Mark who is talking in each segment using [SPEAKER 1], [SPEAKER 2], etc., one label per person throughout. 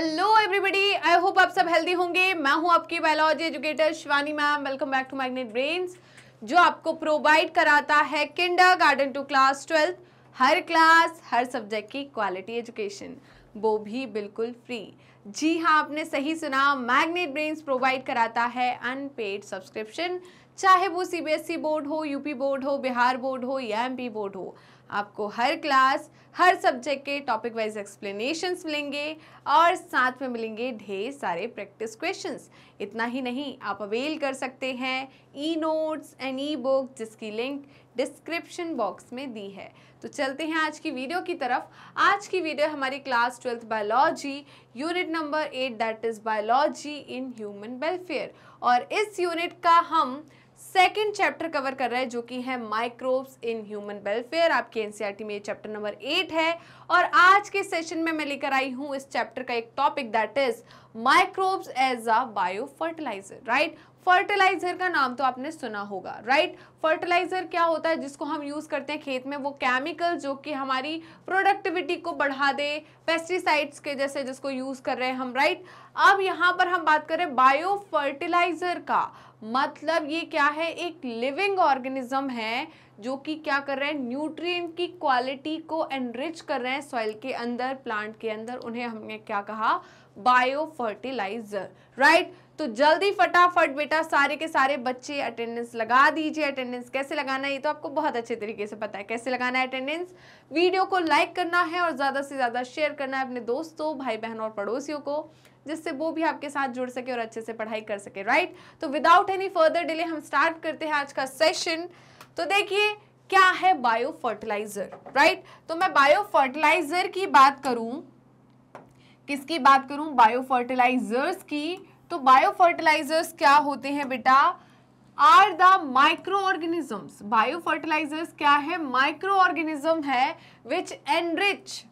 [SPEAKER 1] Hello everybody I hope आप सब healthy होंगे मैं हूं आपकी biology educator Shivani ma'am welcome back to magnet brains जो आपको प्रोवाइड कराता है kindergarten to class twelfth हर क्लास हर सब्जेक्ट की क्वालिटी एजुकेशन वो भी बिल्कुल फ्री जी हाँ आपने सही सुना मैग्नेट ब्रेन्स प्रोवाइड कराता है अनपेड सब्सक्रिप्शन चाहे वो सीबीएसई बोर्ड e हो यूपी बोर्ड हो बिहार बोर्ड हो या एमपी बोर्ड हो आपको हर क्लास हर सब्जेक्ट के टॉपिक वाइज एक्सप्लेनेशंस मिलेंगे और साथ में मिलेंगे ढेर सारे प्रैक्टिस क्वेश्चंस इतना ही नहीं आप अवेल कर सकते हैं E notes and E book जिसकी लिंक डिस्क्रिप्शन बॉक्स में दी है तो चलते हैं आज की वीडियो की तरफ आज की वीडियो हमारी class twelfth biology unit number eight that is biology in human welfare और इस यूनिट का हम सेकेंड चैप्टर कवर कर रहे हैं जो कि है माइक्रोब्स इन ह्यूमन वेलफेयर आपके एनसीईआरटी e में ये चैप्टर नंबर एट है और आज के सेशन में मैं लेकर आई हूँ इस चैप्टर का एक topic that is microbes as a bio fertiliser right fertiliser का नाम तो आपने सुना होगा राइट फर्टिलाइजर क्या होता है जिसको हम यूज़ करते हैं खेत में वो केमिकल जो कि हमारी प्रोडक्टिविटी को बढ़ा दे पेस्टिसाइड्स के जैसे जिसको यूज़ कर रहे हैं हम राइट अब यहाँ पर हम बात करें बायो फर्टिलाइजर का मतलब ये क्या है एक लिविंग ऑर्गेनिज्म है जो कि क्या कर रहे हैं न्यूट्रिएंट की क्वालिटी को एनरिच कर रहे हैं सॉइल के अंदर प्लांट के अंदर उन्हें हमने क्या कहा बायो फर्टिलाइजर राइट तो जल्दी फटाफट बेटा सारे के सारे बच्चे अटेंडेंस लगा दीजिए अटेंडेंस कैसे लगाना है ये तो आपको बहुत अच्छे तरीके से पता है कैसे लगाना है अटेंडेंस वीडियो को लाइक करना है और ज़्यादा से ज़्यादा शेयर करना है अपने दोस्तों भाई बहनों और पड़ोसियों को जिससे वो भी आपके साथ जुड़ सके और अच्छे से पढ़ाई कर सके राइट तो विदाउट एनी फर्दर डिले हम स्टार्ट करते हैं आज का सेशन तो देखिए क्या है बायो फर्टिलाइजर राइट तो मैं बायो फर्टिलाइजर की बात करूं किसकी बात करूं बायो फर्टिलाइजर्स की तो बायो फर्टिलाइजर्स क्या होते हैं बेटा are the microorganisms bio fertilisers क्या है माइक्रो ऑर्गेनिज्म है विच एनरिच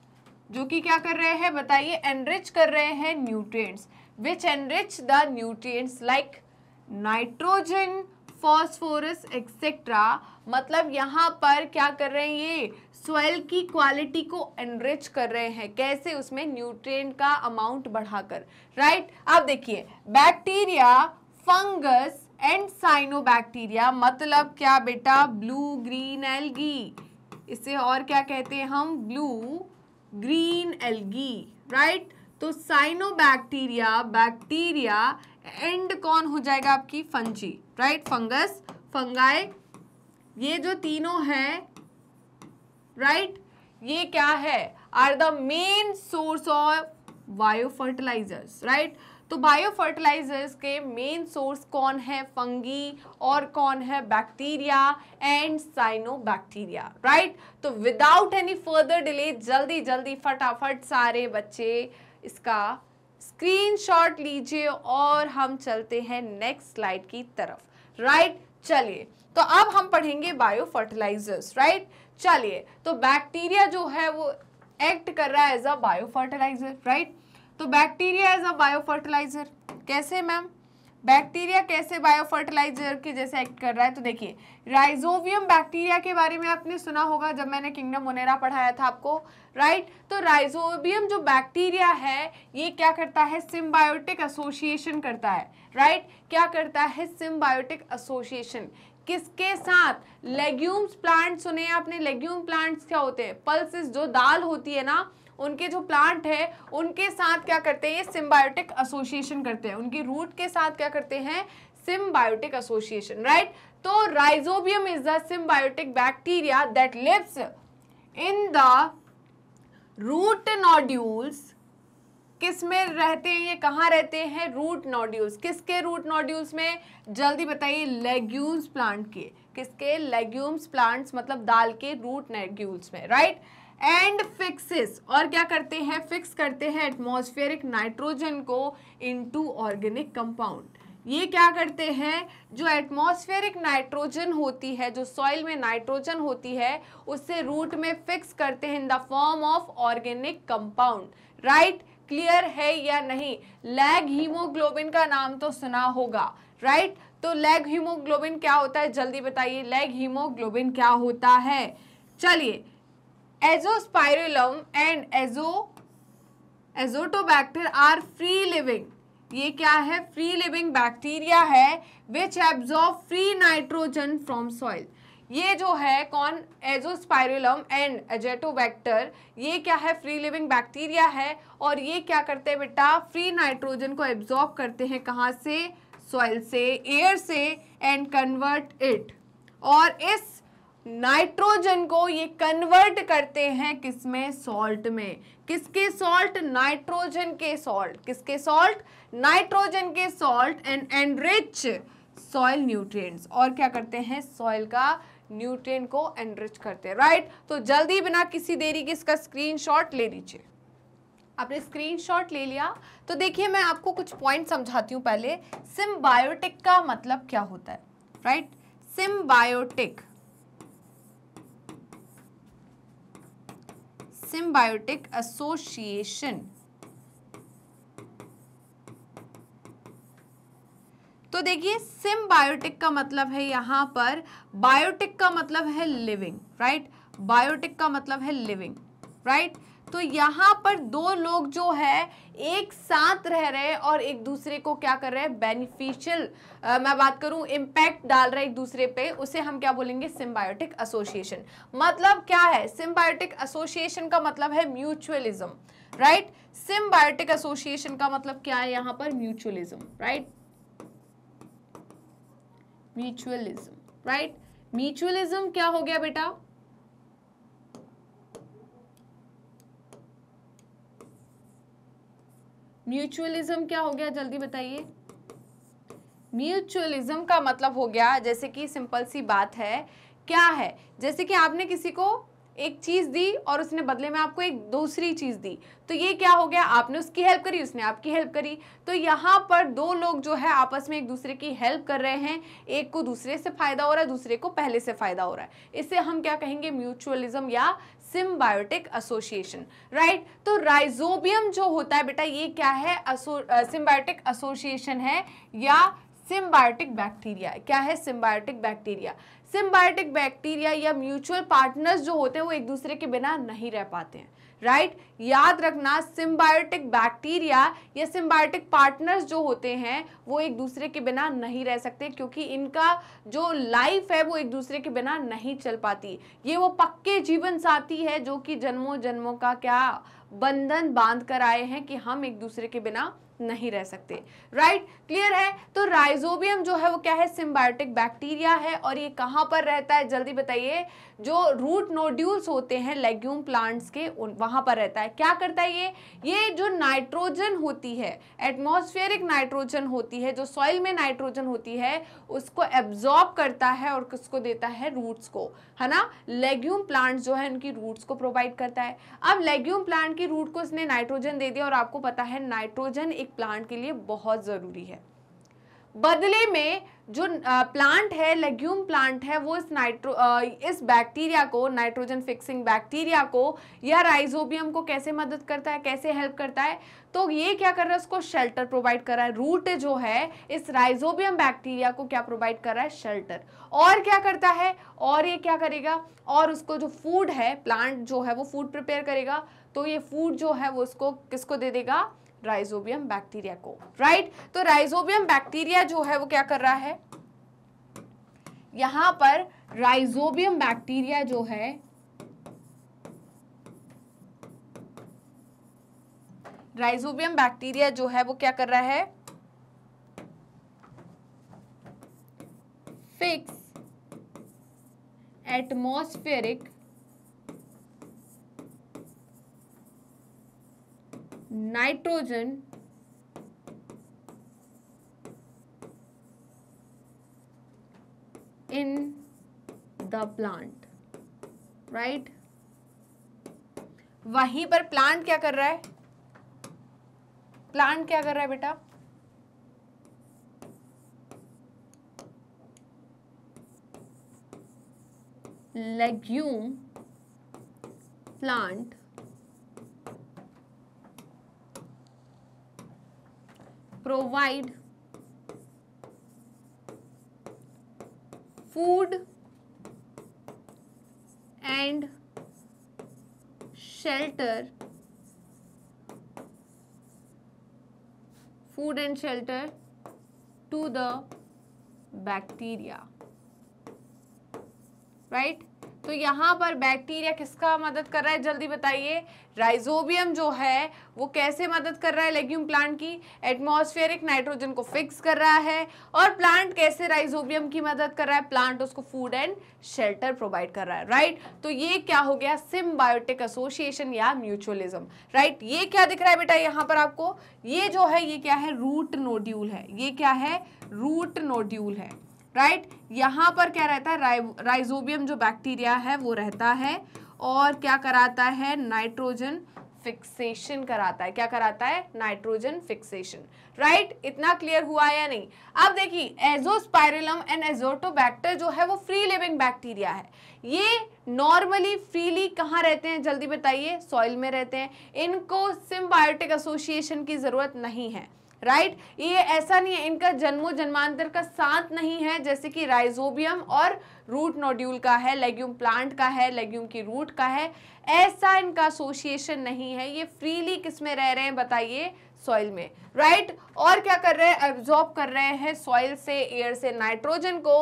[SPEAKER 1] जो कि क्या कर रहे हैं बताइए एनरिच कर रहे हैं nutrients which enrich the nutrients like nitrogen phosphorus etcetera मतलब यहाँ पर क्या कर रहे हैं ये सोयल की क्वालिटी को एनरिच कर रहे हैं कैसे उसमें न्यूट्रिएंट का अमाउंट बढ़ाकर राइट right? आप देखिए बैक्टीरिया फंगस एंड साइनोबैक्टीरिया मतलब क्या बेटा ब्लू ग्रीन एल्गी इसे और क्या कहते हैं हम ब्लू ग्रीन एल्गी राइट तो साइनोबैक्टीरिया बैक्टीरिया एंड कौन हो जाएगा आपकी फंजी राइट फंगस फंगाई ये जो तीनों है राइट ये क्या है are the main source of bio fertilisers right तो बायो फर्टिलाइजर्स के मेन सोर्स कौन है फंगी और कौन है bacteria and cyanobacteria right तो विदाउट एनी फर्दर डिले जल्दी जल्दी फटाफट सारे बच्चे इसका स्क्रीनशॉट लीजिए और हम चलते हैं नेक्स्ट स्लाइड की तरफ राइट चलिए तो अब हम पढ़ेंगे बायो फर्टिलाइजर्स राइट चलिए तो बैक्टीरिया जो है वो एक्ट कर रहा है as a bio fertiliser right तो bacteria is a bio fertiliser कैसे मैम बैक्टीरिया कैसे बायो फर्टिलाइजर के जैसे एक्ट कर रहा है तो देखिए राइजोवियम बैक्टीरिया के बारे में आपने सुना होगा जब मैंने किंगडम ओनेरा पढ़ाया था आपको राइट तो राइजोवियम जो बैक्टीरिया है ये क्या करता है सिम्बायोटिक एसोसिएशन करता है राइट क्या करता है सिम्बायोटिक एसोसिएशन किसके साथ लेग्यूम्स प्लांट्स सुने आपने लेग्यूम प्लांट्स क्या होते हैं पल्सिस जो दाल होती है ना उनके जो प्लांट है उनके साथ क्या करते हैं सिम्बायोटिक एसोसिएशन करते हैं उनकी रूट के साथ क्या करते हैं सिम्बायोटिक एसोसिएशन राइट तो rhizobium is the symbiotic bacteria that lives in the root nodules किस में रहते हैं ये कहाँ रहते हैं रूट नोड्यूल्स किसके रूट नोड्यूल्स में जल्दी बताइए लेग्यूम्स प्लांट के किसके लेग्यूम्स प्लांट्स मतलब दाल के रूट नेग्यूल्स में राइट right? एंड फिक्सिस और क्या करते हैं फिक्स करते हैं एटमॉस्फेरिक नाइट्रोजन को इनटू ऑर्गेनिक कंपाउंड ये क्या करते हैं जो एटमॉस्फेरिक नाइट्रोजन होती है जो सॉइल में नाइट्रोजन होती है उससे रूट में फिक्स करते हैं in the form of organic compound right clear है या नहीं लैग हीमोग्लोबिन का नाम तो सुना होगा राइट right? तो लैग हीमोग्लोबिन क्या होता है जल्दी बताइए लैग हीमोग्लोबिन क्या होता है चलिए azospirillum and azo azotobacter are free living ये क्या है फ्री लिविंग बैक्टीरिया है which absorb free nitrogen from soil ये जो है कौन एजोस्पायरुलम एंड एजेटोबैक्टर ये क्या है फ्री लिविंग बैक्टीरिया है और ये क्या करते हैं बेटा फ्री नाइट्रोजन को एब्जॉर्ब करते हैं कहाँ से सॉइल से एयर से एंड कन्वर्ट इट और इस नाइट्रोजन को ये कन्वर्ट करते हैं किसमें सॉल्ट में किसके सॉल्ट नाइट्रोजन के सॉल्ट किसके सॉल्ट नाइट्रोजन के salt and enrich soil nutrients और क्या करते हैं सॉइल का न्यूट्रिएंट को एनरिच करते हैं राइट तो जल्दी बिना किसी देरी के इसका स्क्रीनशॉट ले लीजिए आपने स्क्रीनशॉट ले लिया तो देखिए मैं आपको कुछ पॉइंट समझाती हूँ पहले सिम्बायोटिक का मतलब क्या होता है राइट सिम्बायोटिक सिम्बायोटिक एसोसिएशन तो देखिए सिम्बायोटिक का मतलब है यहां पर बायोटिक का मतलब है लिविंग राइट बायोटिक का मतलब है लिविंग राइट right? तो यहाँ पर दो लोग जो है एक साथ रह रहे हैं और एक दूसरे को क्या कर रहे हैं बेनिफिशियल मैं बात करूं इम्पैक्ट डाल रहे एक दूसरे पे उसे हम क्या बोलेंगे सिम्बायोटिक एसोसिएशन मतलब क्या है सिम्बायोटिक एसोसिएशन का मतलब है म्यूचुअलिज्म राइट सिम्बायोटिक एसोसिएशन का मतलब क्या है यहाँ पर mutualism right mutualism right mutualism क्या हो गया बेटा म्यूचुअलिज्म क्या हो गया जल्दी बताइए म्यूचुअलिज्म का मतलब हो गया जैसे कि सिंपल सी बात है क्या है जैसे कि आपने किसी को एक चीज़ दी और उसने बदले में आपको एक दूसरी चीज़ दी तो ये क्या हो गया आपने उसकी हेल्प करी उसने आपकी हेल्प करी तो यहाँ पर दो लोग जो है आपस में एक दूसरे की हेल्प कर रहे हैं एक को दूसरे से फ़ायदा हो रहा है दूसरे को पहले से फ़ायदा हो रहा है इसे हम क्या कहेंगे म्यूचुअलिज्म या सिम्बायोटिक एसोसिएशन राइट तो राइजोबियम जो होता है बेटा ये क्या है सिम्बायोटिक एसोसिएशन है या सिम्बायोटिक बैक्टीरिया क्या है सिम्बायोटिक बैक्टीरिया सिम्बायोटिक बैक्टीरिया या म्यूचुअल पार्टनर्स जो होते हैं वो एक दूसरे के बिना नहीं रह पाते हैं राइट right? याद रखना सिम्बायोटिक बैक्टीरिया या सिम्बायोटिक पार्टनर्स जो होते हैं वो एक दूसरे के बिना नहीं रह सकते क्योंकि इनका जो लाइफ है वो एक दूसरे के बिना नहीं चल पाती ये वो पक्के जीवन साथी है जो कि जन्मों जन्मों का क्या बंधन बांध कर आए हैं कि हम एक दूसरे के बिना नहीं रह सकते राइट क्लियर है तो राइजोबियम जो है वो क्या है सिम्बायोटिक बैक्टीरिया है और ये कहाँ पर रहता है जल्दी बताइए जो रूट नोड्यूल्स होते हैं लेग्यूम प्लांट्स के उन वहाँ पर रहता है क्या करता है ये ये जो नाइट्रोजन होती है एटमॉस्फेरिक नाइट्रोजन होती है जो सॉइल में नाइट्रोजन होती है उसको एब्जॉर्ब करता है और किसको देता है रूट्स को है ना लेग्यूम प्लांट्स जो है उनकी रूट्स को प्रोवाइड करता है अब लेग्यूम प्लांट की रूट को इसने नाइट्रोजन दे दिया और आपको पता है नाइट्रोजन एक प्लांट के लिए बहुत ज़रूरी है बदले में जो प्लांट है लेग्यूम प्लांट है वो इस नाइट्रो इस बैक्टीरिया को नाइट्रोजन फिक्सिंग बैक्टीरिया को या राइजोबियम को कैसे मदद करता है कैसे हेल्प करता है तो ये क्या कर रहा है उसको शेल्टर प्रोवाइड कर रहा है रूट जो है इस राइजोबियम बैक्टीरिया को क्या प्रोवाइड कर रहा है शेल्टर और क्या करता है और ये क्या करेगा और उसको जो फूड है प्लांट जो है वो फूड प्रिपेयर करेगा तो ये फूड जो है वो उसको किसको दे देगा राइजोबियम बैक्टीरिया को राइट तो राइजोबियम बैक्टीरिया जो है वो क्या कर रहा है यहां पर राइजोबियम बैक्टीरिया जो है राइजोबियम बैक्टीरिया जो है वो क्या कर रहा है fix atmospheric nitrogen in the plant right वहीं पर प्लांट क्या कर रहा है प्लांट क्या कर रहा है बेटा legume plant provide food and shelter food and shelter to the bacteria right तो यहाँ पर बैक्टीरिया किसका मदद कर रहा है जल्दी बताइए राइजोबियम जो है वो कैसे मदद कर रहा है लेग्यूम प्लांट की एटमॉस्फेरिक नाइट्रोजन को फिक्स कर रहा है और प्लांट कैसे राइजोबियम की मदद कर रहा है प्लांट उसको फूड एंड शेल्टर प्रोवाइड कर रहा है राइट तो ये क्या हो गया सिम्बायोटिक एसोसिएशन या म्यूचुअलिज्म राइट ये क्या दिख रहा है बेटा यहाँ पर आपको ये जो है ये क्या है रूट नोड्यूल है ये क्या है रूट नोड्यूल है राइट यहाँ पर क्या रहता है राइ, राइजोबियम जो बैक्टीरिया है वो रहता है और क्या कराता है नाइट्रोजन फिक्सेशन कराता है क्या कराता है नाइट्रोजन फिक्सेशन राइट इतना क्लियर हुआ या नहीं अब देखिए एजोस्पायरलम एंड एजोटोबैक्टर जो है वो फ्री लिविंग बैक्टीरिया है ये नॉर्मली फ्रीली कहाँ रहते हैं जल्दी बताइए सॉइल में रहते हैं इनको सिम्बायोटिक एसोसिएशन की ज़रूरत नहीं है राइट ये ऐसा नहीं है इनका जन्मो जन्मांतर का साथ नहीं है जैसे कि राइजोबियम और रूट नोड्यूल का है लेग्यूम प्लांट का है लेग्यूम की रूट का है ऐसा इनका एसोसिएशन नहीं है ये फ्रीली किस में रह रहे हैं बताइए सॉइल में राइट right? और क्या कर रहे हैं एब्जॉर्ब कर रहे हैं सॉइल से एयर से नाइट्रोजन को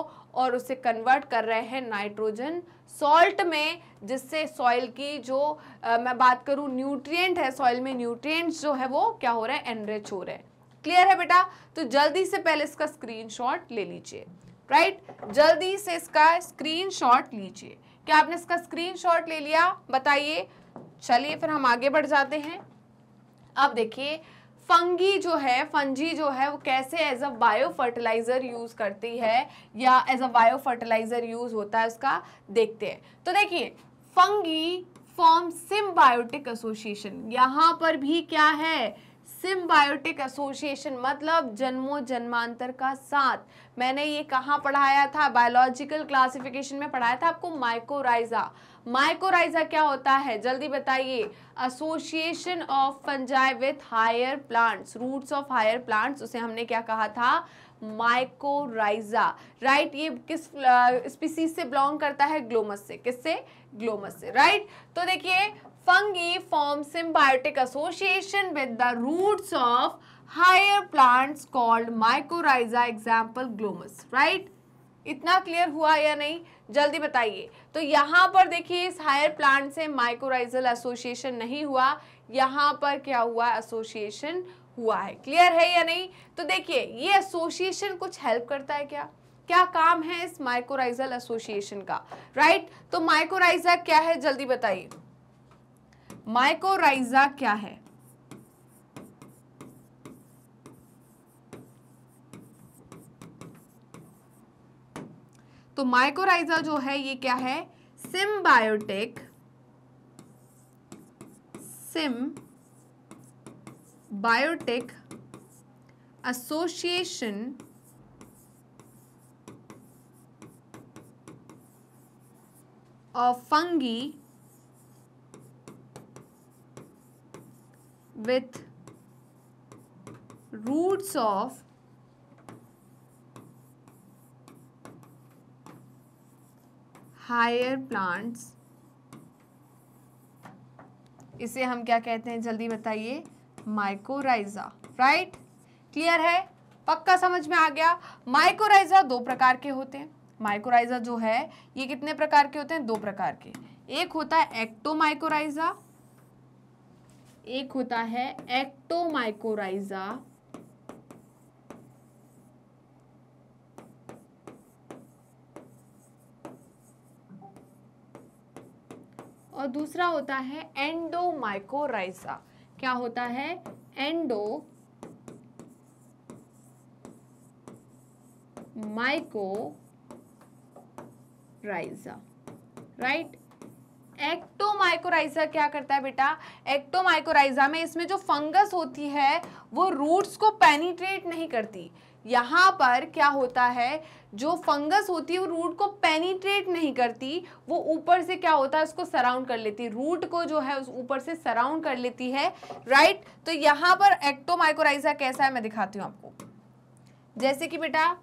[SPEAKER 1] और उसे कन्वर्ट कर रहे हैं नाइट्रोजन सॉल्ट में जिससे सॉइल की जो आ, मैं बात करूँ न्यूट्रिएंट है सॉइल में न्यूट्रिएंट्स जो है वो क्या हो रहा है एनरिच हो रहे हैं क्लियर है बेटा तो जल्दी से पहले इसका स्क्रीनशॉट ले लीजिए राइट जल्दी से इसका स्क्रीनशॉट लीजिए क्या आपने इसका स्क्रीनशॉट ले लिया बताइए चलिए फिर हम आगे बढ़ जाते हैं अब देखिए फंगी जो है फंजी जो है वो कैसे as a bio fertiliser use करती है या as a bio fertiliser use होता है उसका देखते हैं तो देखिए फंगी फॉर्म सिम्बायोटिक एसोसिएशन यहाँ पर भी क्या है सिम्बायोटिक एसोसिएशन मतलब जन्मों जन्मांतर का साथ मैंने ये कहाँ पढ़ाया था बायोलॉजिकल क्लासिफिकेशन में पढ़ाया था आपको माइकोराइजा माइकोराइजा क्या होता है जल्दी बताइए association of fungi with higher plants roots of higher plants उसे हमने क्या कहा था माइकोराइजा राइट ये किस स्पीसीज से बिलोंग करता है ग्लोमस से किससे ग्लोमस से राइट तो देखिए fungi form symbiotic association with the roots of higher plants called mycorrhiza example glomus right इतना क्लियर हुआ या नहीं जल्दी बताइए तो यहाँ पर देखिए इस हायर प्लांट से माइक्रोराइजल एसोसिएशन नहीं हुआ यहाँ पर क्या हुआ एसोसिएशन हुआ है क्लियर है या नहीं तो देखिए ये एसोसिएशन कुछ हेल्प करता है क्या क्या काम है इस माइक्रोराइजल एसोसिएशन का राइट तो माइक्रोराइजा क्या है जल्दी बताइए माइकोराइजा क्या है तो माइकोराइजा जो है ये क्या है symbiotic symbiotic association of fungi with roots of higher plants इसे हम क्या कहते हैं जल्दी बताइए माइकोराइजा राइट क्लियर है पक्का समझ में आ गया माइकोराइजा दो प्रकार के होते हैं माइकोराइजा जो है ये कितने प्रकार के होते हैं दो प्रकार के एक होता है एक्टोमाइकोराइजा एक होता है एक्टोमाइकोराइजा और दूसरा होता है एंडोमाइकोराइजा क्या होता है endo rhiza right right? Ectomycorrhiza क्या करता है बेटा एक्टोमाइकोराइजा में इसमें जो फंगस होती है वो रूट्स को पेनिट्रेट नहीं करती यहाँ पर क्या होता है जो फंगस होती है वो रूट को पेनिट्रेट नहीं करती वो ऊपर से क्या होता है उसको सराउंड कर लेती है रूट को जो है उस ऊपर से सराउंड कर लेती है राइट तो यहाँ पर एक्टोमाइकोराइजा कैसा है मैं दिखाती हूँ आपको जैसे कि बेटा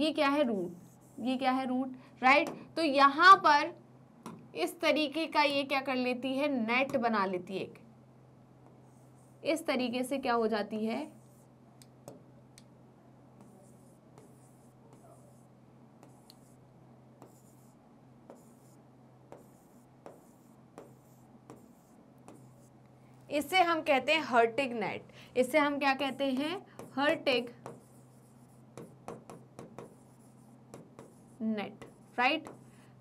[SPEAKER 1] ये क्या है रूट ये क्या है रूट राइट तो यहाँ पर इस तरीके का ये क्या कर लेती है नेट बना लेती है एक इस तरीके से क्या हो जाती है इससे हम कहते हैं हर्टिग नेट इससे हम क्या कहते हैं हर्टिग नेट राइट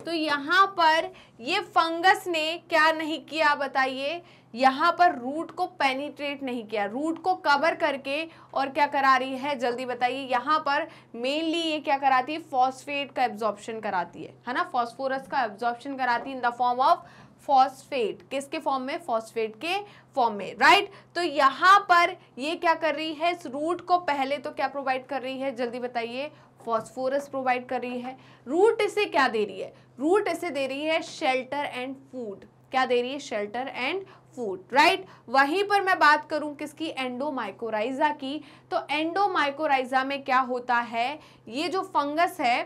[SPEAKER 1] तो यहाँ पर ये फंगस ने क्या नहीं किया बताइए यहाँ पर रूट को पेनिट्रेट नहीं किया रूट को कवर करके और क्या करा रही है जल्दी बताइए यहाँ पर मेनली ये क्या कराती है फॉस्फेट का एब्जॉर्प्शन कराती है है ना फॉस्फोरस का एब्जॉर्प्शन कराती है in the form of phosphate किसके फॉर्म में फॉस्फेट के फॉर्म में राइट तो यहाँ पर ये क्या कर रही है इस रूट को पहले तो क्या प्रोवाइड कर रही है जल्दी बताइए फॉस्फोरस प्रोवाइड कर रही है रूट इसे क्या दे रही है रूट इसे दे रही है शेल्टर एंड फूड क्या दे रही है शेल्टर एंड फूड राइट वहीं पर मैं बात करूं किसकी एंडोमाइकोराइजा की तो एंडोमाइकोराइजा में क्या होता है ये जो फंगस है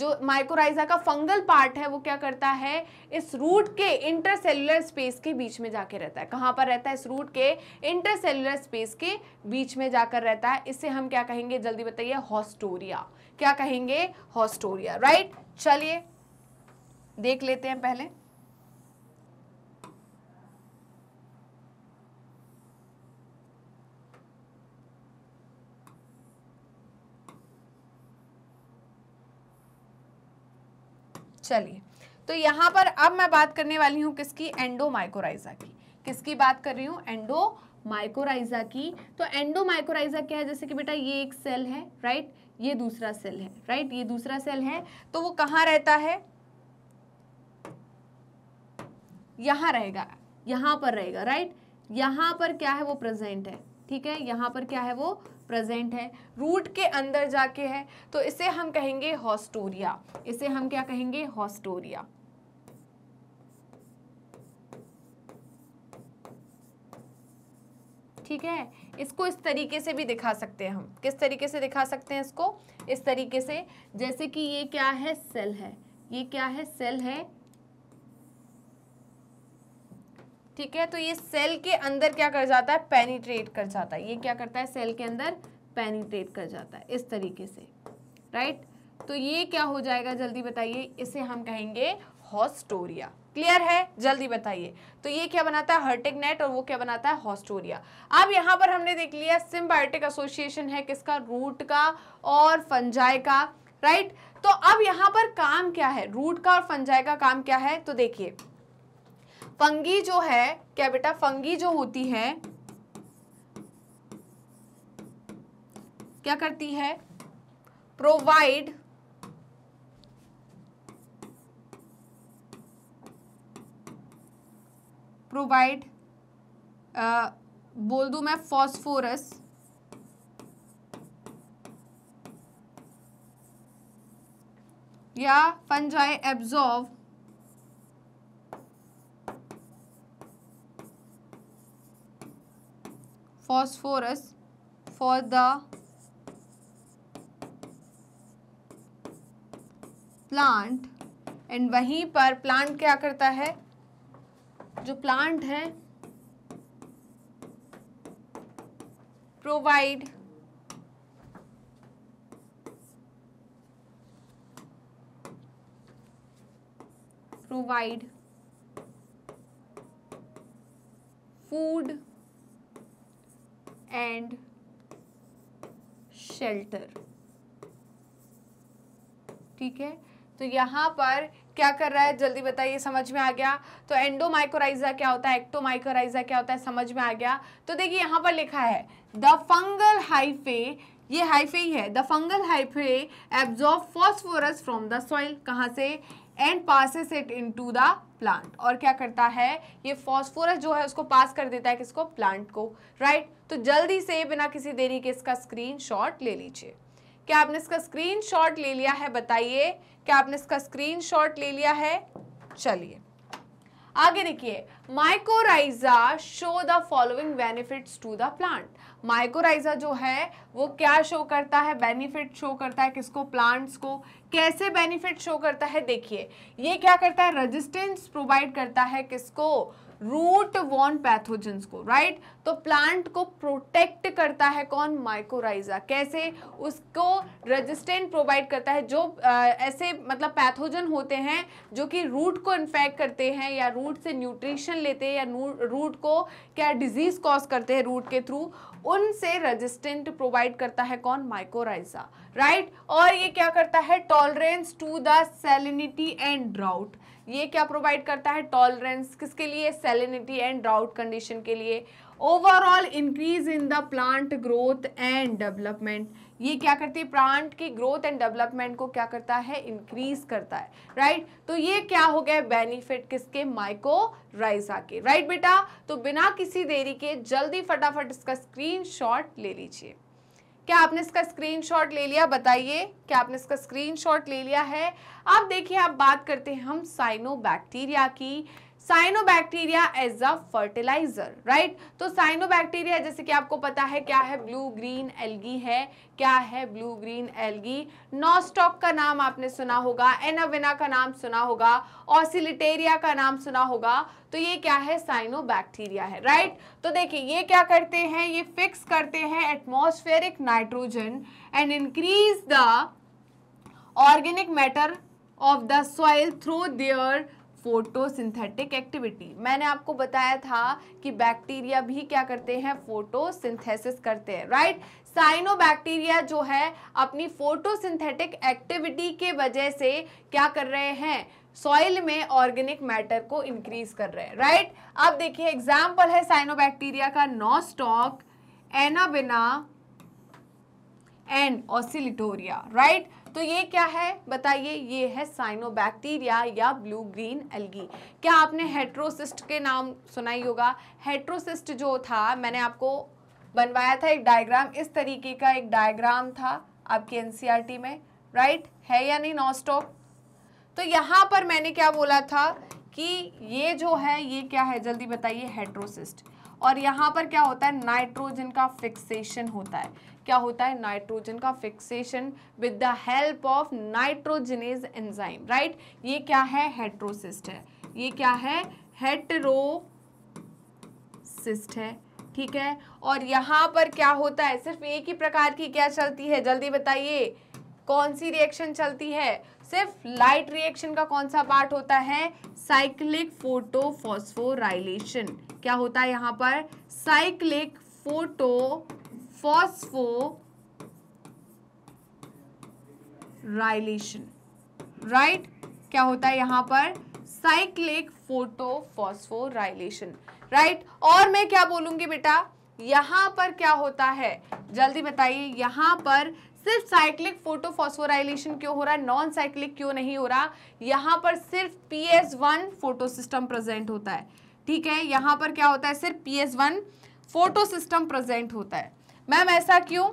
[SPEAKER 1] जो माइकोराइजा का फंगल पार्ट है वो क्या करता है इस रूट के इंटरसेलुलर स्पेस के बीच में जाके रहता है कहाँ पर रहता है इस रूट के इंटरसेलुलर स्पेस के बीच में जाकर रहता है इससे हम क्या कहेंगे जल्दी बताइए हॉस्टोरिया क्या कहेंगे हॉस्टोरिया राइट चलिए देख लेते हैं पहले चलिए तो यहाँ पर अब मैं बात करने वाली हूँ किसकी एंडोमाइकोराइजा की किसकी बात कर रही हूँ एंडो माइकोराइजा की तो एंडो माइकोराइजा क्या है जैसे कि बेटा ये एक सेल है राइट ये दूसरा सेल है राइट ये दूसरा सेल है तो वो कहाँ रहता है यहाँ रहेगा यहाँ पर रहेगा राइट यहाँ पर क्या है वो प्रेजेंट है ठीक है यहाँ पर क्या है वो प्रेजेंट है रूट के अंदर जाके है तो इसे हम कहेंगे हॉस्टोरिया इसे हम क्या कहेंगे हॉस्टोरिया ठीक है इसको इस तरीके से भी दिखा सकते हैं हम किस तरीके से दिखा सकते हैं इसको इस तरीके से जैसे कि ये क्या है सेल है ये क्या है सेल है ठीक है तो ये सेल के अंदर क्या कर जाता है पेनिट्रेट कर जाता है ये क्या करता है सेल के अंदर पेनिट्रेट कर जाता है इस तरीके से राइट तो ये क्या हो जाएगा जल्दी बताइए इसे हम कहेंगे हॉस्टोरिया क्लियर है जल्दी बताइए तो ये क्या बनाता है हर्टिक नेट और वो क्या बनाता है हॉस्टोरिया अब यहाँ पर हमने देख लिया सिम्बायोटिक एसोसिएशन है किसका रूट का और फंजाई का राइट तो अब यहाँ पर काम क्या है रूट का और फंजाई का काम क्या है तो देखिए फंगी जो है क्या बेटा फंगी जो होती है क्या करती है प्रोवाइड प्रोवाइड बोल दू मैं फॉस्फोरस या fungi absorb phosphorus for the plant and वहीं पर प्लांट क्या करता है जो प्लांट है provide provide food and shelter ठीक है तो यहाँ पर क्या कर रहा है जल्दी बताइए समझ में आ गया तो एंडोमाइकोराइजा क्या होता है एक्टोमाइकोराइजा क्या होता है समझ में आ गया तो देखिए यहाँ पर लिखा है द फंगल हाइफे ये हाइफे ही है the fungal hyphae absorb phosphorus from the soil कहाँ से and passes it into the plant और क्या करता है ये फॉस्फोरस जो है उसको पास कर देता है किसको प्लांट को राइट right? तो जल्दी से बिना किसी देरी के इसका स्क्रीन ले लीजिए क्या आपने इसका स्क्रीन ले लिया है बताइए क्या आपने इसका स्क्रीन ले लिया है चलिए आगे देखिए mycorrhiza show the following benefits to the plant mycorrhiza जो है वो क्या शो करता है बेनिफिट शो करता है किसको प्लांट्स को कैसे बेनिफिट शो करता है देखिए ये क्या करता है रेजिस्टेंस प्रोवाइड करता है किसको रूट वॉन पैथोजेंस को राइट तो प्लांट को प्रोटेक्ट करता है कौन माइकोराइजा कैसे उसको रेजिस्टेंट प्रोवाइड करता है जो आ, ऐसे मतलब पैथोजन होते हैं जो कि रूट को इन्फेक्ट करते हैं या रूट से न्यूट्रिशन लेते हैं या रूट को क्या डिजीज कॉज करते हैं रूट के थ्रू उनसे रेजिस्टेंट प्रोवाइड करता है कौन माइकोराइजा राइट और ये क्या करता है tolerance to the salinity and drought ये क्या प्रोवाइड करता है टॉलरेंस किसके लिए सेलिनिटी एंड ड्राउट कंडीशन के लिए overall increase in the plant growth and development ये क्या करती है प्लांट की ग्रोथ एंड डेवलपमेंट को क्या करता है इंक्रीज करता है राइट right? तो ये क्या हो गया बेनिफिट किसके राइजा के राइट right, बेटा तो बिना किसी देरी के जल्दी फटाफट इसका स्क्रीनशॉट ले लीजिए क्या आपने इसका स्क्रीनशॉट ले लिया बताइए क्या आपने इसका स्क्रीनशॉट ले लिया है आप देखिए आप बात करते हैं हम साइनोबैक्टीरिया की cyanobacteria as a fertilizer right तो साइनोबैक्टीरिया जैसे कि आपको पता है क्या है ब्लू ग्रीन एल्गी है क्या है ब्लू ग्रीन एल्गी नॉस्टॉक का नाम आपने सुना होगा एनाविना का नाम सुना होगा ऑसिलिटेरिया का नाम सुना होगा तो ये क्या है साइनोबैक्टीरिया है राइट तो देखिए ये क्या करते हैं ये फिक्स करते हैं atmospheric nitrogen and increase the organic matter of the soil through their photosynthetic activity मैंने आपको बताया था कि बैक्टीरिया भी क्या करते हैं फोटोसिंथेसिस करते हैं राइट साइनो बैक्टीरिया जो है अपनी फोटोसिंथेटिक एक्टिविटी के वजह से क्या कर रहे हैं सॉइल में ऑर्गेनिक मैटर को इंक्रीज कर रहे हैं राइट अब देखिए एग्जाम्पल है बैक्टीरिया का Nostoc Anabaena and Oscillatoria right तो ये क्या है बताइए ये है साइनोबैक्टीरिया या ब्लू ग्रीन एल्गी क्या आपने हेट्रोसिस्ट के नाम सुना ही होगा हेट्रोसिस्ट जो था मैंने आपको बनवाया था एक डायग्राम इस तरीके का एक डायग्राम था आपकी एनसीईआरटी e में राइट है या नहीं नॉस्टॉप तो यहाँ पर मैंने क्या बोला था कि ये जो है ये क्या है जल्दी बताइए हेट्रोसिस्ट और यहाँ पर क्या होता है नाइट्रोजन का फिक्सेशन होता है क्या होता है नाइट्रोजन का fixation with the help of nitrogenase enzyme right ये क्या है हेट्रोसिस्ट है ये क्या है हेट्रोसिस्ट है ठीक है और यहाँ पर क्या होता है सिर्फ एक ही प्रकार की क्या चलती है जल्दी बताइए कौन सी रिएक्शन चलती है सिर्फ लाइट रिएक्शन का कौन सा पार्ट होता है साइक्लिक फोटो फॉस्फोराइलेशन क्या होता है यहां पर cyclic photophosphorylation right क्या होता है यहां पर साइक्लिक फोटो फॉस्फोराइलेशन राइट और मैं क्या बोलूंगी बेटा यहां पर क्या होता है जल्दी बताइए यहां पर सिर्फ साइक्लिक फोटोफॉस्फोराइलेशन क्यों हो रहा है नॉन साइक्लिक क्यों नहीं हो रहा यहाँ पर सिर्फ P S one photosystem present होता है ठीक है यहाँ पर क्या होता है सिर्फ P S one photosystem present होता है मैम ऐसा क्यों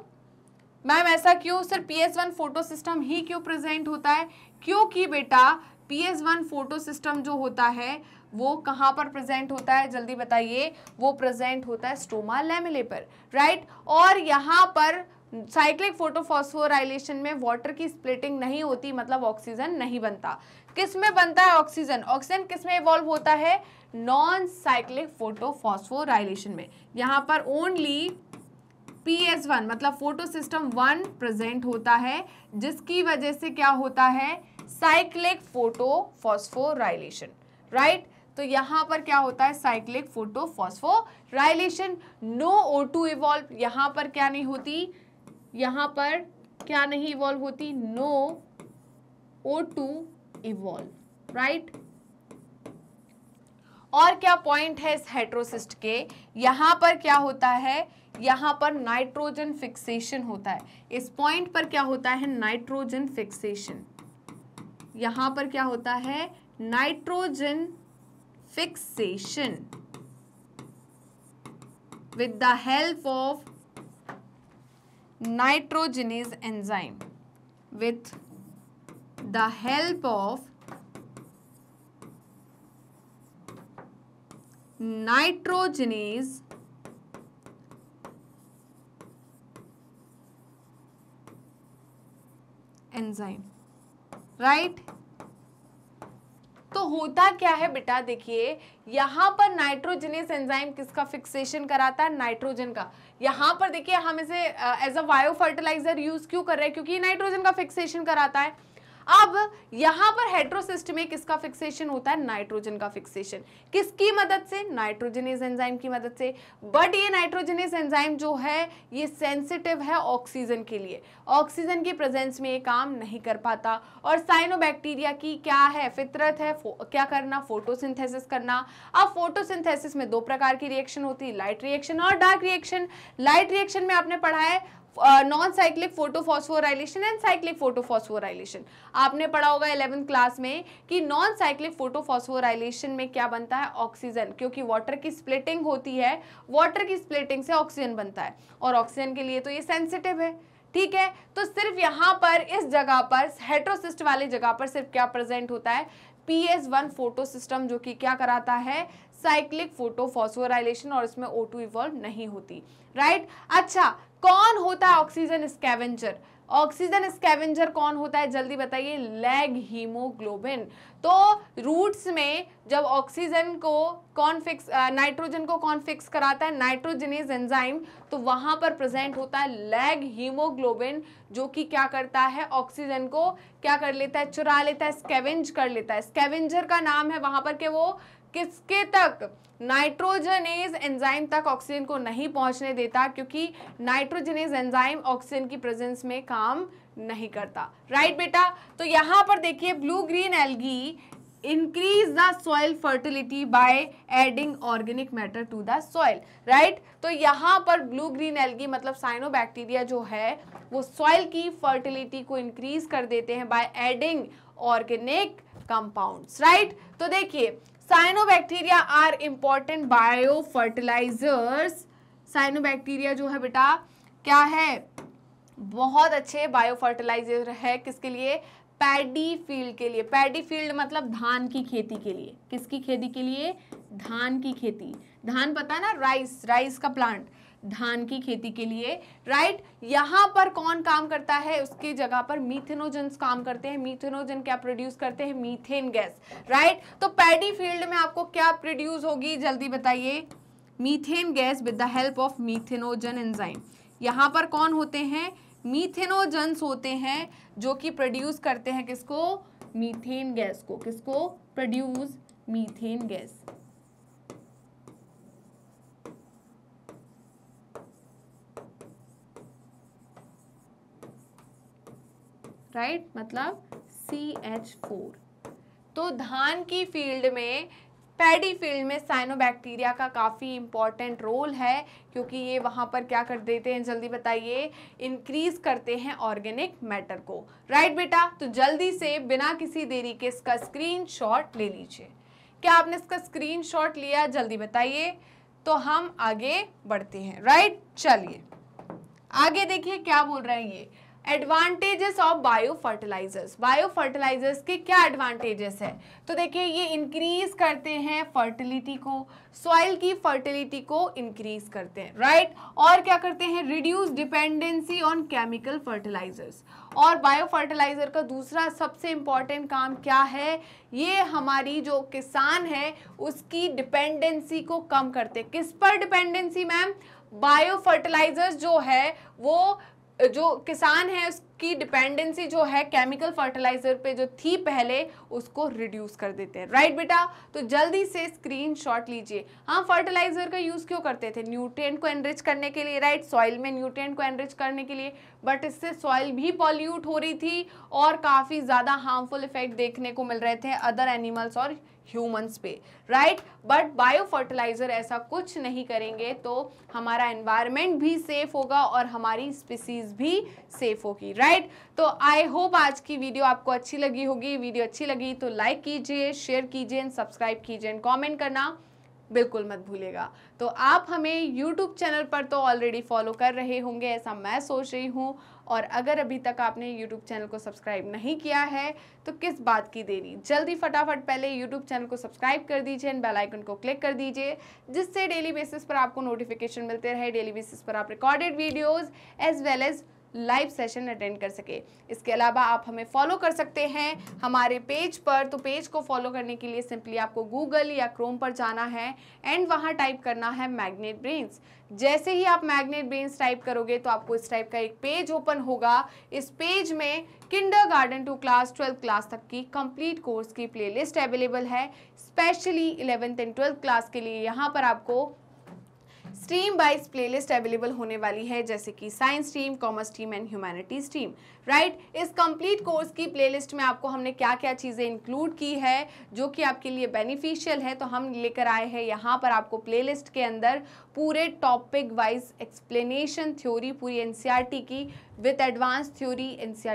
[SPEAKER 1] मैम ऐसा क्यों सिर्फ P S one photosystem ही क्यों प्रेजेंट होता है क्योंकि बेटा P S one photosystem जो होता है वो कहाँ पर प्रेजेंट होता है जल्दी बताइए वो प्रेजेंट होता है स्टोमा लेमिले पर राइट और यहाँ पर साइक्लिक फोटोफॉस्फोराइलेशन में वाटर की स्प्लिटिंग नहीं होती मतलब ऑक्सीजन नहीं बनता किस में बनता है ऑक्सीजन ऑक्सीजन किस में इवॉल्व होता है नॉन साइक्लिक फोटोफॉस्फोराइलेशन में यहाँ पर ओनली पी एस वन मतलब फोटो सिस्टम वन प्रेजेंट होता है जिसकी वजह से क्या होता है साइक्लिक फोटोफॉस्फोराइलेशन राइट तो यहाँ पर क्या होता है cyclic photophosphorylation no O two evolve यहाँ पर क्या नहीं होती यहाँ पर क्या नहीं इवॉल्व होती no O two evolve right और क्या पॉइंट है इस हेट्रोसिस्ट के यहाँ पर क्या होता है यहाँ पर नाइट्रोजन फिक्सेशन होता है इस पॉइंट पर क्या होता है नाइट्रोजन फिक्सेशन यहाँ पर क्या होता है nitrogen fixation with the help of nitrogenase enzyme with the help of nitrogenase enzyme right right? तो होता क्या है बेटा देखिए यहां पर नाइट्रोजनेस एंजाइम किसका फिक्सेशन कराता है नाइट्रोजन का यहाँ पर देखिए हम इसे as a bio fertilizer use क्यों कर रहे हैं क्योंकि नाइट्रोजन का फिक्सेशन कराता है अब यहां पर हेड्रोसिस्ट में किसका फिक्सेशन होता है नाइट्रोजन का फिक्सेशन किसकी मदद से नाइट्रोजनेज एंजाइम की मदद से बट ये नाइट्रोजनेज एंजाइम जो है ये सेंसिटिव है ऑक्सीजन के लिए ऑक्सीजन की प्रेजेंस में ये काम नहीं कर पाता और साइनोबैक्टीरिया की क्या है फितरत है क्या करना फोटोसिंथेसिस करना अब फोटोसिंथेसिस में दो प्रकार की रिएक्शन होती है लाइट रिएक्शन और डार्क रिएक्शन लाइट रिएक्शन में आपने पढ़ा है non cyclic photophosphorylation and cyclic photophosphorylation आपने पढ़ा होगा इलेवंथ क्लास में कि नॉन साइक्लिक फोटोफॉस्फोराइलेशन में क्या बनता है ऑक्सीजन क्योंकि वाटर की स्प्लिटिंग होती है वाटर की स्प्लिटिंग से ऑक्सीजन बनता है और ऑक्सीजन के लिए तो ये सेंसिटिव है ठीक है तो सिर्फ यहाँ पर इस जगह पर हेट्रोसिस्ट वाली जगह पर सिर्फ क्या प्रेजेंट होता है P S one photosystem जो कि क्या कराता है साइक्लिक फोटोफॉस्फोराइलेशन और इसमें ओ टू इवॉल्व नहीं होती राइट अच्छा कौन होता है ऑक्सीजन स्कैवेंजर ऑक्सीजन स्कैवेंजर कौन होता है जल्दी बताइए लेग हीमोग्लोबिन तो रूट्स में जब ऑक्सीजन को कौन फिक्स नाइट्रोजन को कौन फिक्स कराता है नाइट्रोजनेज एंजाइम तो वहां पर प्रेजेंट होता है लेग हीमोग्लोबिन जो कि क्या करता है ऑक्सीजन को क्या कर लेता है चुरा लेता है स्कैवेंज कर लेता है स्कैवेंजर का नाम है वहां पर के वो किसके तक नाइट्रोजनेज एंजाइम तक ऑक्सीजन को नहीं पहुंचने देता क्योंकि नाइट्रोजनेज एंजाइम ऑक्सीजन की प्रेजेंस में काम नहीं करता राइट right, बेटा तो यहां पर देखिए blue green algae increase the soil fertility by adding organic matter to the soil right तो यहां पर ब्लू ग्रीन एलगी मतलब साइनो जो है वो सॉइल की फर्टिलिटी को इंक्रीज कर देते हैं by adding organic compounds right तो देखिए cyanobacteria are important bio fertilizers cyanobacteria जो है बेटा क्या है बहुत अच्छे बायो फर्टिलाइजर है किसके लिए पैडी फील्ड के लिए पैडी फील्ड मतलब धान की खेती के लिए किसकी खेती के लिए धान की खेती धान पता ना राइस राइस का प्लांट धान की खेती के लिए राइट यहां पर कौन काम करता है उसके जगह पर मीथेनोजन काम करते हैं मीथेनोजन क्या प्रोड्यूस करते हैं मीथेन गैस राइट तो पैडी फील्ड में आपको क्या प्रोड्यूस होगी जल्दी बताइए methane gas with the help of methanogen enzyme यहां पर कौन होते हैं मीथेनोजन्स होते हैं जो कि प्रोड्यूस करते हैं किसको मीथेन गैस को किसको produce methane gas right right? मतलब सी एच फोर तो धान की फील्ड में पैडी फील्ड में साइनोबैक्टीरिया का काफ़ी इम्पॉर्टेंट रोल है क्योंकि ये वहाँ पर क्या कर देते हैं जल्दी बताइए इंक्रीज करते हैं ऑर्गेनिक मैटर को राइट बेटा तो जल्दी से बिना किसी देरी के इसका स्क्रीन ले लीजिए क्या आपने इसका स्क्रीन लिया जल्दी बताइए तो हम आगे बढ़ते हैं राइट चलिए आगे देखिए क्या बोल रहे हैं ये advantages of bio fertilizers bio fertilisers के क्या एडवांटेजेस है तो देखिए ये इंक्रीज करते हैं फर्टिलिटी को सॉइल की फर्टिलिटी को इंक्रीज करते हैं राइट right? और क्या करते हैं reduce dependency on chemical fertilizers और बायो फर्टिलाइज़र का दूसरा सबसे इंपॉर्टेंट काम क्या है ये हमारी जो किसान है उसकी डिपेंडेंसी को कम करते किस पर डिपेंडेंसी मैम बायो फर्टिलाइज़र्स जो है वो जो किसान है उसकी डिपेंडेंसी जो है केमिकल फर्टिलाइजर पे जो थी पहले उसको रिड्यूस कर देते हैं राइट बेटा तो जल्दी से स्क्रीन शॉट लीजिए हाँ फर्टिलाइजर का यूज़ क्यों करते थे न्यूट्रिएंट को एनरिच करने के लिए राइट सॉइल में न्यूट्रिएंट को एनरिच करने के लिए बट इससे सॉइल भी पॉल्यूट हो रही थी और काफ़ी ज़्यादा हार्मफुल इफेक्ट देखने को मिल रहे थे अदर एनिमल्स और ह्यूमंस पे राइट बट बायो फर्टिलाइज़र ऐसा कुछ नहीं करेंगे तो हमारा एनवायरनमेंट भी सेफ होगा और हमारी स्पीसीज भी सेफ होगी राइट तो आई होप आज की वीडियो आपको अच्छी लगी होगी वीडियो अच्छी लगी तो लाइक कीजिए शेयर कीजिए एंड सब्सक्राइब कीजिए एंड कॉमेंट करना बिल्कुल मत भूलेगा तो आप हमें यूट्यूब चैनल पर तो ऑलरेडी फॉलो कर रहे होंगे ऐसा मैं सोच रही हूँ और अगर अभी तक आपने यूट्यूब चैनल को सब्सक्राइब नहीं किया है तो किस बात की देरी जल्दी फटाफट पहले यूट्यूब चैनल को सब्सक्राइब कर दीजिए एंड बेलाइकन को क्लिक कर दीजिए जिससे डेली बेसिस पर आपको नोटिफिकेशन मिलते रहे डेली बेसिस पर आप recorded videos as well as live session attend कर सके इसके अलावा आप हमें फॉलो कर सकते हैं हमारे पेज पर तो पेज को फॉलो करने के लिए सिंपली आपको गूगल या क्रोम पर जाना है एंड वहाँ टाइप करना है मैग्नेट ब्रेन्स जैसे ही आप मैग्नेट ब्रेन्स टाइप करोगे तो आपको इस टाइप का एक पेज ओपन होगा इस पेज में kindergarten to class twelfth class तक की कंप्लीट कोर्स की प्लेलिस्ट अवेलेबल है specially eleventh and twelfth class के लिए यहाँ पर आपको स्ट्रीम वाइज प्लेलिस्ट अवेलेबल होने वाली है जैसे कि science stream commerce stream and humanities stream right इस कंप्लीट कोर्स की प्लेलिस्ट में आपको हमने क्या क्या चीज़ें इंक्लूड की है जो कि आपके लिए बेनिफिशियल है तो हम लेकर आए हैं यहाँ पर आपको प्लेलिस्ट के अंदर पूरे टॉपिक वाइज एक्सप्लेनेशन थ्योरी पूरी एन e की with advance theory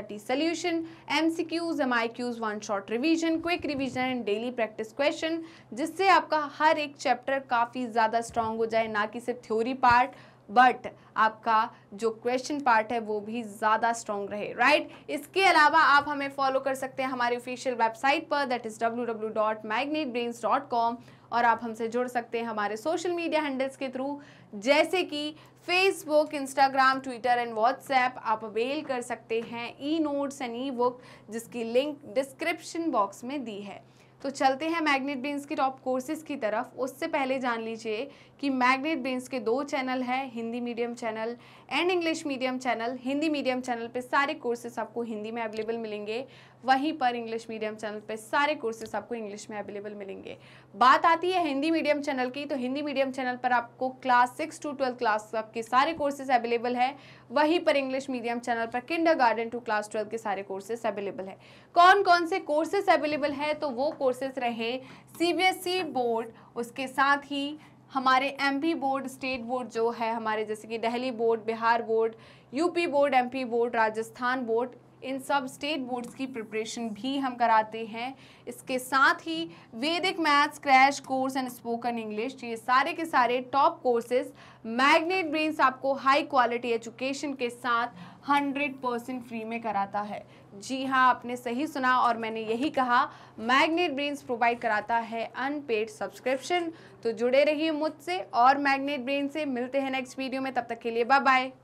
[SPEAKER 1] T solution M C Qs M I Qs one short revision quick revision and daily practice question जिससे आपका हर एक चैप्टर काफ़ी ज़्यादा स्ट्रॉन्ग हो जाए ना कि सिर्फ थ्योरी पार्ट बट आपका जो क्वेश्चन पार्ट है वो भी ज़्यादा स्ट्रॉन्ग रहे राइट right? इसके अलावा आप हमें फॉलो कर सकते हैं हमारे ऑफिशियल वेबसाइट पर that is W W dot Magnet Brains dot com और आप हमसे जुड़ सकते हैं हमारे सोशल मीडिया हैंडल्स के थ्रू जैसे कि Facebook Instagram Twitter and WhatsApp आप अवेल कर सकते हैं E notes and E book जिसकी लिंक डिस्क्रिप्शन बॉक्स में दी है तो चलते हैं मैग्नेट ब्रेन्स के टॉप कोर्सेज की तरफ उससे पहले जान लीजिए कि मैग्नेट बेन्स के दो चैनल हैं Hindi medium channel and English medium channel Hindi medium channel पे सारे कोर्सेस आपको हिंदी में अवेलेबल मिलेंगे वहीं पर इंग्लिश मीडियम चैनल पे सारे कोर्सेस आपको इंग्लिश में अवेलेबल मिलेंगे बात आती है हिंदी मीडियम चैनल की तो हिंदी मीडियम चैनल पर आपको class six to twelfth class तक के सारे कोर्सेज अवेलेबल है वहीं पर इंग्लिश मीडियम चैनल पर kindergarten to class twelfth के सारे कोर्सेस अवेलेबल है कौन कौन से कोर्सेस अवेलेबल है तो वो कोर्सेस रहे सी बोर्ड उसके साथ ही हमारे एमपी बोर्ड स्टेट बोर्ड जो है हमारे जैसे कि Delhi board Bihar board UP board MP board Rajasthan board इन सब स्टेट बोर्ड्स की प्रिपरेशन भी हम कराते हैं इसके साथ ही Vedic maths crash course and spoken English ये सारे के सारे टॉप कोर्सेज मैग्नेट ब्रेन्स आपको हाई क्वालिटी एजुकेशन के साथ 100 परसेंट फ्री में कराता है जी हाँ आपने सही सुना और मैंने यही कहा मैग्नेट ब्रेन्स प्रोवाइड कराता है अनपेड सब्सक्रिप्शन तो जुड़े रहिए मुझसे और मैग्नेट ब्रेन से मिलते हैं नेक्स्ट वीडियो में तब तक के लिए बाय बाय